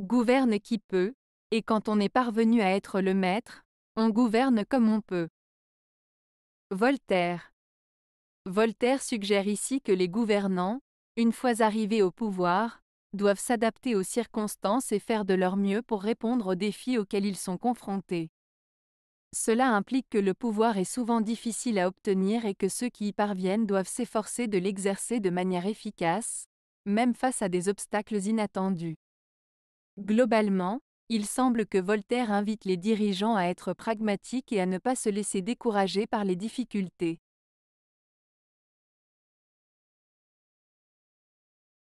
gouverne qui peut, et quand on est parvenu à être le maître, on gouverne comme on peut. Voltaire. Voltaire suggère ici que les gouvernants, une fois arrivés au pouvoir, doivent s'adapter aux circonstances et faire de leur mieux pour répondre aux défis auxquels ils sont confrontés. Cela implique que le pouvoir est souvent difficile à obtenir et que ceux qui y parviennent doivent s'efforcer de l'exercer de manière efficace, même face à des obstacles inattendus. Globalement, il semble que Voltaire invite les dirigeants à être pragmatiques et à ne pas se laisser décourager par les difficultés.